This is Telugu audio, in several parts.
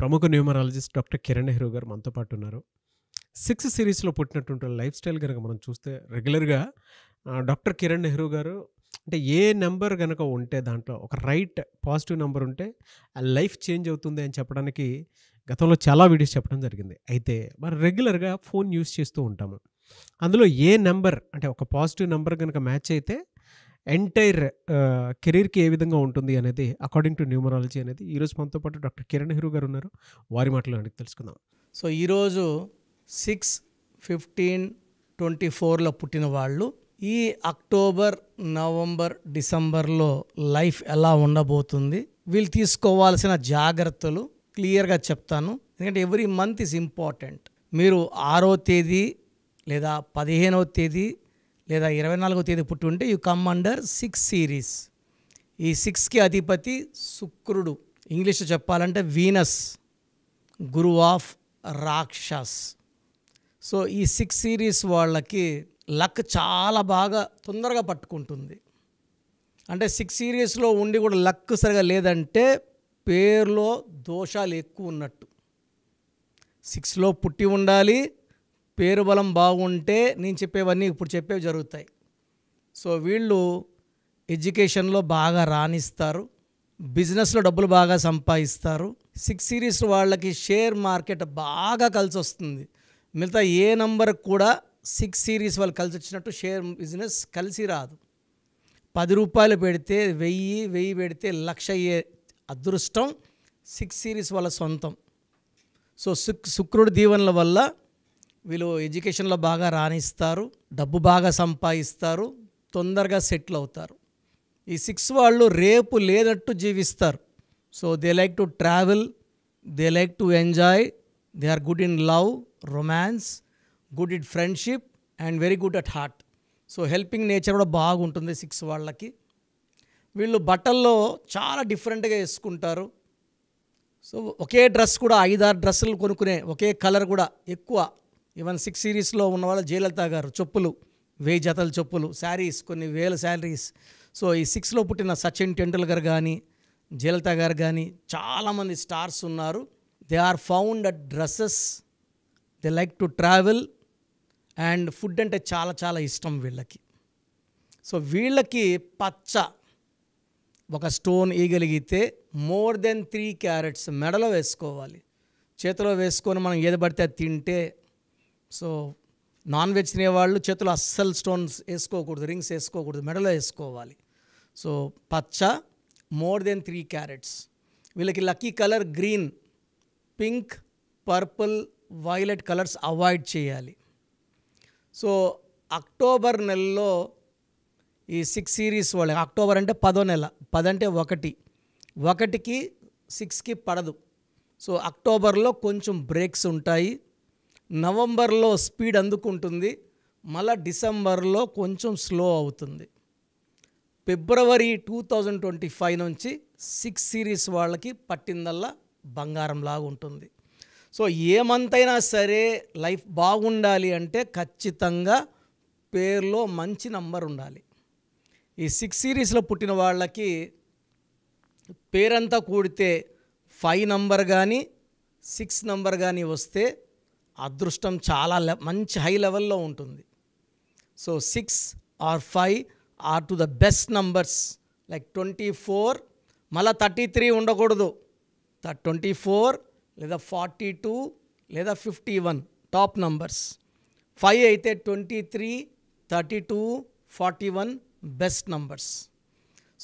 ప్రముఖ న్యూమరాలజిస్ట్ డాక్టర్ కిరణ్ నెహ్రూ గారు మనతో పాటు ఉన్నారు సిక్స్ సిరీస్లో పుట్టినటువంటి లైఫ్ స్టైల్ కనుక మనం చూస్తే రెగ్యులర్గా డాక్టర్ కిరణ్ నెహ్రూ గారు అంటే ఏ నెంబర్ కనుక ఉంటే దాంట్లో ఒక రైట్ పాజిటివ్ నెంబర్ ఉంటే ఆ లైఫ్ చేంజ్ అవుతుంది అని చెప్పడానికి గతంలో చాలా వీడియోస్ చెప్పడం జరిగింది అయితే మరి రెగ్యులర్గా ఫోన్ యూస్ చేస్తూ ఉంటాము అందులో ఏ నెంబర్ అంటే ఒక పాజిటివ్ నెంబర్ కనుక మ్యాచ్ అయితే ఎంటైర్ uh, కెరీర్కి ఏ విధంగా ఉంటుంది అనేది అకార్డింగ్ టు న్యూమరాలజీ అనేది ఈరోజు మనతో పాటు డాక్టర్ కిరణ్ హిరు గారు ఉన్నారు వారి మాటలు అడిగి తెలుసుకుందాం సో ఈరోజు సిక్స్ ఫిఫ్టీన్ ట్వంటీ ఫోర్లో పుట్టిన వాళ్ళు ఈ అక్టోబర్ నవంబర్ డిసెంబర్లో లైఫ్ ఎలా ఉండబోతుంది వీళ్ళు తీసుకోవాల్సిన జాగ్రత్తలు క్లియర్గా చెప్తాను ఎందుకంటే ఎవ్రీ మంత్ ఇస్ ఇంపార్టెంట్ మీరు ఆరో తేదీ లేదా పదిహేనవ తేదీ లేదా ఇరవై నాలుగో తేదీ పుట్టి ఉంటే you come under six series ఈ సిక్స్కి అధిపతి శుక్రుడు ఇంగ్లీష్లో చెప్పాలంటే Venus guru of rakshas so ఈ సిక్స్ సిరీస్ వాళ్ళకి లక్ చాలా బాగా తొందరగా పట్టుకుంటుంది అంటే సిక్స్ సిరీస్లో ఉండి కూడా లక్ సరిగా లేదంటే పేరులో దోషాలు ఎక్కువ ఉన్నట్టు సిక్స్లో పుట్టి ఉండాలి పేరు బలం బాగుంటే నేను చెప్పేవన్నీ ఇప్పుడు చెప్పేవి జరుగుతాయి సో వీళ్ళు ఎడ్యుకేషన్లో బాగా రాణిస్తారు బిజినెస్లో డబ్బులు బాగా సంపాదిస్తారు సిక్స్ సిరీస్ వాళ్ళకి షేర్ మార్కెట్ బాగా కలిసి వస్తుంది మిగతా ఏ నంబర్ కూడా సిక్స్ సిరీస్ వాళ్ళు కలిసి వచ్చినట్టు షేర్ బిజినెస్ కలిసి రాదు పది రూపాయలు పెడితే వెయ్యి వెయ్యి పెడితే లక్ష అయ్యే అదృష్టం సిక్స్ సిరీస్ వాళ్ళ సొంతం సో శుక్ శుక్రుడి దీవెనల వల్ల వీళ్ళు ఎడ్యుకేషన్లో బాగా రాణిస్తారు డబ్బు బాగా సంపాదిస్తారు తొందరగా సెటిల్ అవుతారు ఈ సిక్స్ వాళ్ళు రేపు లేనట్టు జీవిస్తారు so they like to travel they like to enjoy they are good in love romance good in friendship and very good at heart so helping nature కూడా బాగుంటుంది సిక్స్ వాళ్ళకి వీళ్ళు బట్టల్లో చాలా డిఫరెంట్గా వేసుకుంటారు సో ఒకే డ్రెస్ కూడా ఐదారు డ్రెస్సులు కొనుక్కునే ఒకే కలర్ కూడా ఎక్కువ ఈవెన్ సిక్స్ సిరీస్లో ఉన్న వాళ్ళ జయలలిత గారు చెప్పులు వెయ్యి జతల చెప్పులు శారీస్ కొన్ని వేల శారీస్ సో ఈ సిక్స్లో పుట్టిన సచిన్ టెండూల్కర్ కానీ జయలలిత గారు కానీ చాలామంది స్టార్స్ ఉన్నారు they are found at dresses they like to travel and food అంటే చాలా చాలా ఇష్టం వీళ్ళకి సో వీళ్ళకి పచ్చ ఒక స్టోన్ వేయగలిగితే మోర్ దెన్ త్రీ క్యారెట్స్ మెడలో వేసుకోవాలి చేతిలో వేసుకొని మనం ఏది పడితే అది తింటే సో నాన్ వెజ్ తినేవాళ్ళు చేతులు అస్సలు స్టోన్స్ వేసుకోకూడదు రింగ్స్ వేసుకోకూడదు మెడలో వేసుకోవాలి సో పచ్చ మోర్ దెన్ త్రీ క్యారెట్స్ వీళ్ళకి lucky colour green pink purple violet colours avoid చేయాలి సో అక్టోబర్ నెలలో ఈ సిక్స్ సిరీస్ వాళ్ళకి అక్టోబర్ అంటే పదో నెల పదంటే ఒకటి ఒకటికి సిక్స్కి పడదు సో అక్టోబర్లో కొంచెం బ్రేక్స్ ఉంటాయి నవంబర్లో స్పీడ్ అందుకుంటుంది మళ్ళా డిసెంబర్లో కొంచెం స్లో అవుతుంది February two thousand twenty five నుంచి సిక్స్ సిరీస్ వాళ్ళకి పట్టిందల్లా బంగారంలాగా ఉంటుంది సో ఏమంతైనా సరే లైఫ్ బాగుండాలి అంటే ఖచ్చితంగా పేర్లో మంచి నంబర్ ఉండాలి ఈ సిక్స్ సిరీస్లో పుట్టిన వాళ్ళకి పేరంతా కూడితే ఫైవ్ నంబర్ కానీ సిక్స్ నంబర్ కానీ వస్తే అదృష్టం చాలా మంచి హై లెవెల్లో ఉంటుంది so six or five are to the best numbers like twenty four మళ్ళీ థర్టీ త్రీ ఉండకూడదు ట్వంటీ ఫోర్ లేదా ఫార్టీ టూ లేదా fifty one top numbers five అయితే twenty three thirty two forty one best numbers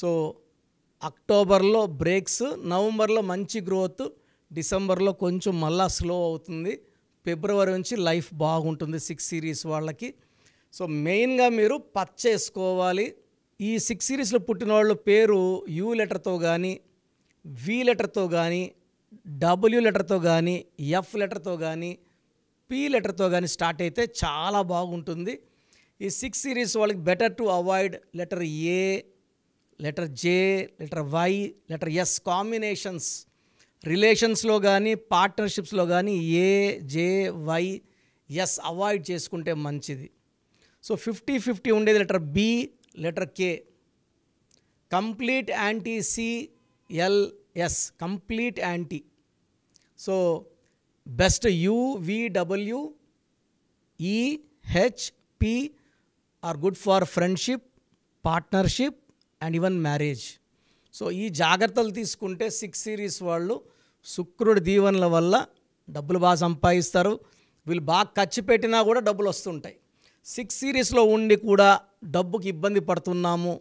so అక్టోబర్లో బ్రేక్స్ నవంబర్లో మంచి గ్రోత్ డిసెంబర్లో కొంచెం మళ్ళా స్లో అవుతుంది ఫిబ్రవరి నుంచి లైఫ్ బాగుంటుంది సిక్స్ సిరీస్ వాళ్ళకి సో మెయిన్గా మీరు పచ్చేసుకోవాలి ఈ సిక్స్ సిరీస్లో పుట్టిన వాళ్ళ పేరు యూ లెటర్తో కానీ వి లెటర్తో కానీ డబ్ల్యూ లెటర్తో కానీ ఎఫ్ లెటర్తో కానీ పి లెటర్తో కానీ స్టార్ట్ అయితే చాలా బాగుంటుంది ఈ సిక్స్ సిరీస్ వాళ్ళకి better to avoid letter A letter J letter Y letter S combinations రిలేషన్స్లో కానీ పార్ట్నర్షిప్స్లో కానీ A J Y S avoid చేసుకుంటే మంచిది సో ఫిఫ్టీ ఫిఫ్టీ ఉండేది letter B letter K complete anti C L S complete anti so best U V W E H P are good for friendship partnership and even marriage so ఈ జాగ్రత్తలు తీసుకుంటే సిక్స్ సిరీస్ వాళ్ళు శుక్రుడి దీవెనల వల్ల డబ్బులు బాగా సంపాదిస్తారు వీళ్ళు బాగా ఖర్చు పెట్టినా కూడా డబ్బులు వస్తుంటాయి సిక్స్ సిరీస్లో ఉండి కూడా డబ్బుకి ఇబ్బంది పడుతున్నాము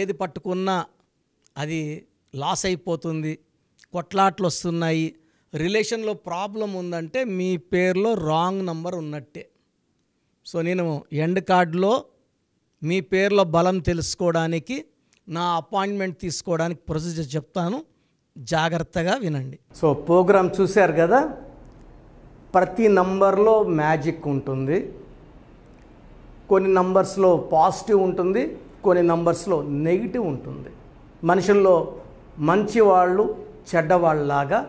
ఏది పట్టుకున్నా అది లాస్ అయిపోతుంది కొట్లాట్లు వస్తున్నాయి రిలేషన్లో ప్రాబ్లం ఉందంటే మీ పేరులో రాంగ్ నంబర్ ఉన్నట్టే సో నేను ఎండ్ కార్డులో మీ పేర్లో బలం తెలుసుకోవడానికి నా అపాయింట్మెంట్ తీసుకోవడానికి ప్రొసీజర్ చెప్తాను జాగ్రత్తగా వినండి సో ప్రోగ్రామ్ చూశారు కదా ప్రతి నంబర్లో మ్యాజిక్ ఉంటుంది కొన్ని నంబర్స్లో పాజిటివ్ ఉంటుంది కొన్ని నంబర్స్లో నెగిటివ్ ఉంటుంది మనుషుల్లో మంచివాళ్ళు చెడ్డవాళ్ళలాగా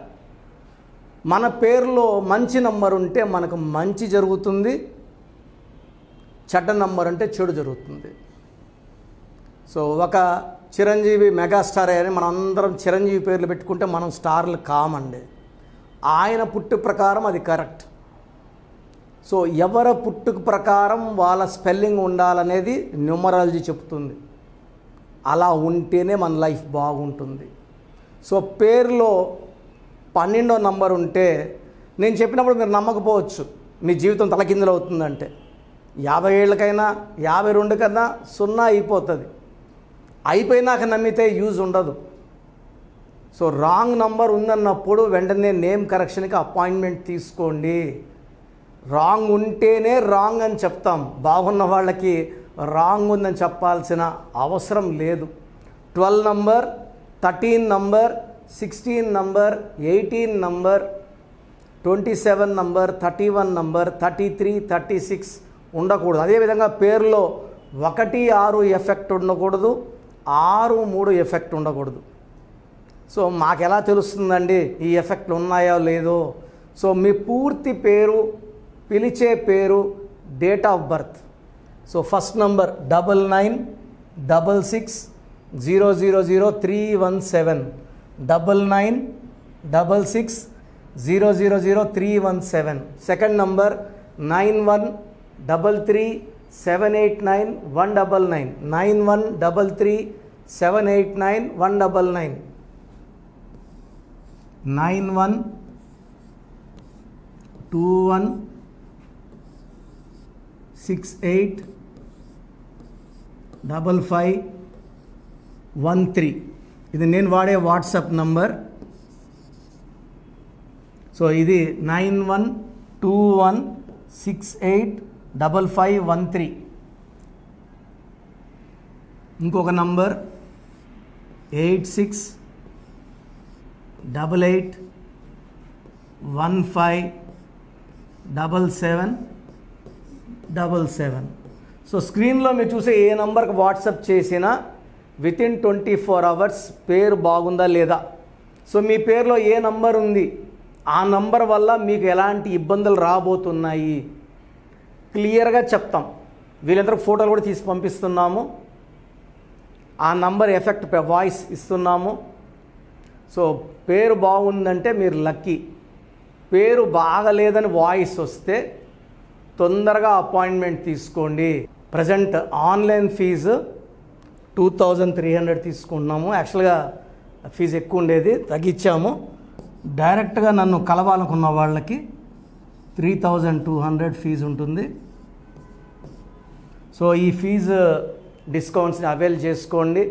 మన పేరులో మంచి నంబర్ ఉంటే మనకు మంచి జరుగుతుంది చెడ్డ నంబర్ అంటే చెడు జరుగుతుంది సో ఒక చిరంజీవి మెగాస్టార్ అని మనం అందరం చిరంజీవి పేర్లు పెట్టుకుంటే మనం స్టార్లు కామండి ఆయన పుట్టు ప్రకారం అది కరెక్ట్ సో ఎవరి పుట్టుకు ప్రకారం వాళ్ళ స్పెల్లింగ్ ఉండాలనేది న్యూమరాలజీ చెప్తుంది అలా ఉంటేనే మన లైఫ్ బాగుంటుంది సో పేరులో పన్నెండో నంబర్ ఉంటే నేను చెప్పినప్పుడు మీరు నమ్మకపోవచ్చు మీ జీవితం తలకిందులు అవుతుందంటే యాభై ఏళ్ళకైనా యాభై రెండు సున్నా అయిపోతుంది అయిపోయినాక నమ్మితే యూజ్ ఉండదు సో రాంగ్ నంబర్ ఉందన్నప్పుడు వెంటనే నేమ్ కరెక్షన్కి అపాయింట్మెంట్ తీసుకోండి రాంగ్ ఉంటేనే రాంగ్ అని చెప్తాం బాగున్న వాళ్ళకి రాంగ్ ఉందని చెప్పాల్సిన అవసరం లేదు twelve number thirteen number sixteen number eighteen number twenty seven number thirty one number thirty three thirty six ఉండకూడదు అదేవిధంగా పేరులో ఒకటి ఆరు ఎఫెక్ట్ ఉండకూడదు ఆరు మూడు ఎఫెక్ట్ ఉండకూడదు సో మాకెలా తెలుస్తుందండి ఈ ఎఫెక్ట్లు ఉన్నాయో లేదో సో మీ పూర్తి పేరు పిలిచే పేరు date of birth so first number double nine double six zero zero zero three one seven double nine double six zero zero zero three one seven second number nine one double three 7891999133789199 91 21 68 55 13 ఇది నేను వాడే వాట్సాప్ నంబర్ సో ఇది 91 21 68 డబల్ ఫైవ్ వన్ త్రీ ఇంకొక number eight six double eight one five double seven double seven so స్క్రీన్లో మీరు చూసే ఏ నంబర్కి వాట్సప్ చేసినా within twenty four hours పేరు బాగుందా లేదా సో మీ పేరులో ఏ నంబర్ ఉంది ఆ నంబర్ వల్ల మీకు ఎలాంటి ఇబ్బందులు రాబోతున్నాయి క్లియర్గా చెప్తాం వీళ్ళందరూ ఫోటోలు కూడా తీసి పంపిస్తున్నాము ఆ నంబర్ ఎఫెక్ట్ వాయిస్ ఇస్తున్నాము సో పేరు బాగుందంటే మీరు లక్కీ పేరు బాగలేదని వాయిస్ వస్తే తొందరగా అపాయింట్మెంట్ తీసుకోండి present online fees two thousand three hundred తీసుకుంటున్నాము యాక్చువల్గా ఫీజు ఎక్కువ ఉండేది తగ్గించాము డైరెక్ట్గా నన్ను కలవాలనుకున్న వాళ్ళకి three thousand two hundred fees ఉంటుంది సో ఈ ఫీజు డిస్కౌంట్స్ని అవైల్ చేసుకోండి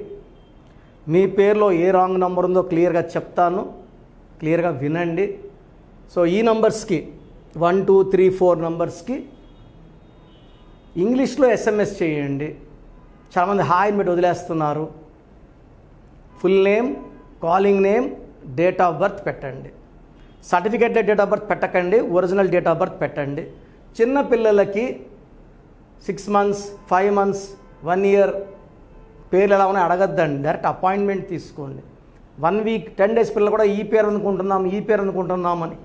మీ పేరులో ఏ రాంగ్ నెంబర్ ఉందో క్లియర్గా చెప్తాను క్లియర్గా వినండి సో ఈ నంబర్స్కి వన్ టూ త్రీ ఫోర్ నంబర్స్కి ఇంగ్లీష్లో ఎస్ఎంఎస్ చేయండి చాలామంది హాయ్ పెట్టి వదిలేస్తున్నారు full name calling name date of birth పెట్టండి సర్టిఫికేట్ డేట్ ఆఫ్ బర్త్ పెట్టకండి ఒరిజినల్ డేట్ ఆఫ్ బర్త్ పెట్టండి చిన్న పిల్లలకి six months five months one year పేర్లు ఎలా ఉన్నాయి అడగద్దండి డైరెక్ట్ అపాయింట్మెంట్ తీసుకోండి వన్ వీక్ టెన్ డేస్ పిల్లలు కూడా ఈ పేరు అనుకుంటున్నాం ఈ పేరు అనుకుంటున్నామని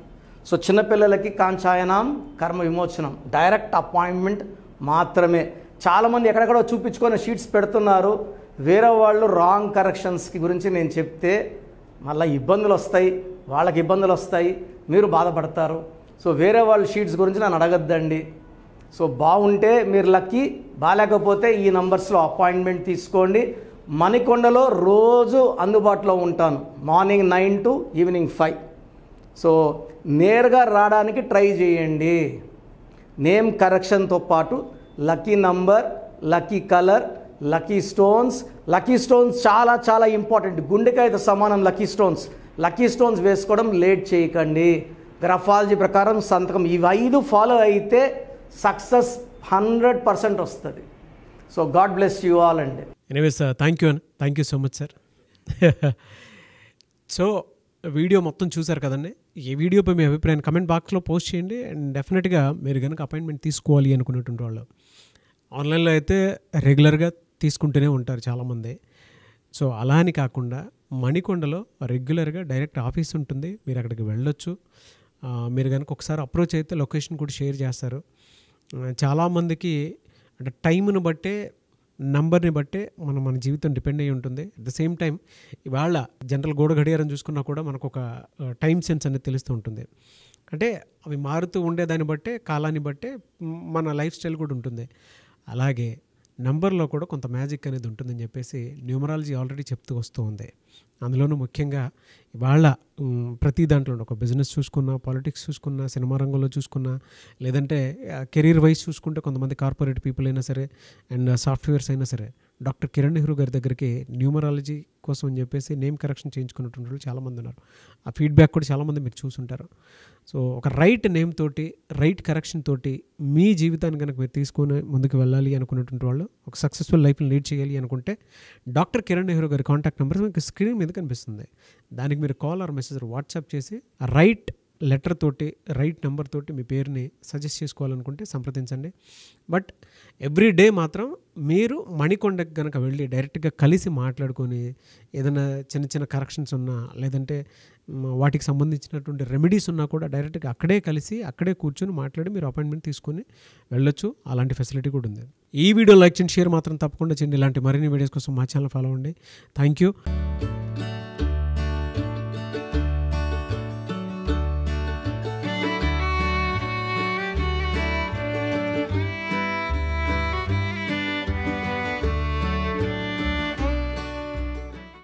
సో చిన్నపిల్లలకి కాంచాయనం కర్మ విమోచనం డైరెక్ట్ అపాయింట్మెంట్ మాత్రమే చాలామంది ఎక్కడెక్కడో చూపించుకొని షీట్స్ పెడుతున్నారు వేరే వాళ్ళు రాంగ్ కరెక్షన్స్కి గురించి నేను చెప్తే మళ్ళీ ఇబ్బందులు వస్తాయి వాళ్ళకి ఇబ్బందులు వస్తాయి మీరు బాధపడతారు సో వేరే వాళ్ళ షీట్స్ గురించి నన్ను అడగద్దండి సో బాగుంటే మీరు లక్కీ బాగాలేకపోతే ఈ నంబర్స్లో అపాయింట్మెంట్ తీసుకోండి మణికొండలో రోజు అందుబాటులో ఉంటాను morning nine to evening five so నేరుగా రావడానికి ట్రై చేయండి నేమ్ కరెక్షన్తో పాటు lucky number lucky colour lucky stones lucky stones చాలా చాలా ఇంపార్టెంట్ గుండెకాయతో సమానం లక్కీ స్టోన్స్ లక్కీ స్టోన్స్ వేసుకోవడం లేట్ చేయకండి గ్రఫాలజీ ప్రకారం సంతకం ఇవి ఐదు ఫాలో అయితే సక్సెస్ హండ్రెడ్ పర్సెంట్ వస్తుంది so God bless you all అండి సార్ థ్యాంక్ యూ అండి thank you so much sir so video మొత్తం చూసారు కదండి ఈ వీడియోపై మీ అభిప్రాయం కమెంట్ బాక్స్లో పోస్ట్ చేయండి అండ్ డెఫినెట్గా మీరు కనుక అపాయింట్మెంట్ తీసుకోవాలి అనుకునేటువంటి వాళ్ళు ఆన్లైన్లో అయితే రెగ్యులర్గా తీసుకుంటూనే ఉంటారు చాలామంది సో అలా అని కాకుండా మణికొండలో రెగ్యులర్గా డైరెక్ట్ ఆఫీస్ ఉంటుంది మీరు అక్కడికి వెళ్ళొచ్చు మీరు కనుక ఒకసారి అప్రోచ్ అయితే లొకేషన్ కూడా షేర్ చేస్తారు చాలామందికి అంటే టైంను బట్టే నంబర్ని బట్టే మనం మన జీవితం డిపెండ్ అయ్యి ఉంటుంది అట్ ద సేమ్ టైం ఇవాళ జనరల్ గోడ గడియారం చూసుకున్నా కూడా మనకు ఒక టైం సెన్స్ అనేది తెలుస్తూ ఉంటుంది అంటే అవి మారుతూ ఉండేదాన్ని బట్టే కాలాన్ని బట్టే మన లైఫ్ స్టైల్ కూడా ఉంటుంది అలాగే నంబర్లో కూడా కొంత మ్యాజిక్ అనేది ఉంటుందని చెప్పేసి న్యూమరాలజీ ఆల్రెడీ చెప్తూ వస్తూ ఉంది అందులోనూ ముఖ్యంగా ఇవాళ ప్రతి దాంట్లో ఒక బిజినెస్ చూసుకున్నా పాలిటిక్స్ చూసుకున్నా సినిమా రంగంలో చూసుకున్నా లేదంటే కెరీర్ వైజ్ చూసుకుంటే కొంతమంది కార్పొరేట్ పీపుల్ అయినా సరే అండ్ సాఫ్ట్వేర్స్ అయినా సరే డాక్టర్ కిరణ్ నెహ్రూ గారి దగ్గరికి న్యూమరాలజీ కోసం అని చెప్పేసి నేమ్ కరెక్షన్ చేయించుకున్నటువంటి వాళ్ళు చాలామంది ఉన్నారు ఆ ఫీడ్బ్యాక్ కూడా చాలామంది మీరు చూసుంటారు సో ఒక రైట్ నేమ్ తోటి రైట్ కరెక్షన్ తోటి మీ జీవితాన్ని కనుక మీరు తీసుకొని ముందుకు వెళ్ళాలి అనుకున్నటువంటి వాళ్ళు ఒక సక్సెస్ఫుల్ లైఫ్ని లీడ్ చేయాలి అనుకుంటే డాక్టర్ కిరణ్ నెహ్రూ గారి కాంటాక్ట్ నెంబర్ మీకు స్క్రీన్ మీద కనిపిస్తుంది దానికి మీరు కాల్ ఆర్ మెసేజ్ వాట్సాప్ చేసి రైట్ లెటర్ తోటి రైట్ నెంబర్ తోటి మీ పేరుని సజెస్ట్ చేసుకోవాలనుకుంటే సంప్రదించండి బట్ ఎవ్రీ డే మాత్రం మీరు మణికొండకు కనుక వెళ్ళి డైరెక్ట్గా కలిసి మాట్లాడుకొని ఏదైనా చిన్న చిన్న కరెక్షన్స్ ఉన్నా లేదంటే వాటికి సంబంధించినటువంటి రెమెడీస్ ఉన్నా కూడా డైరెక్ట్గా అక్కడే కలిసి అక్కడే కూర్చొని మాట్లాడి మీరు అపాయింట్మెంట్ తీసుకొని వెళ్ళొచ్చు అలాంటి ఫెసిలిటీ కూడా ఉంది ఈ వీడియో లైక్ చేయండి షేర్ మాత్రం తప్పకుండా చేయండి ఇలాంటి మరిన్ని వీడియోస్ కోసం మా ఛానల్ ఫాలో అవ్వండి థ్యాంక్ యూ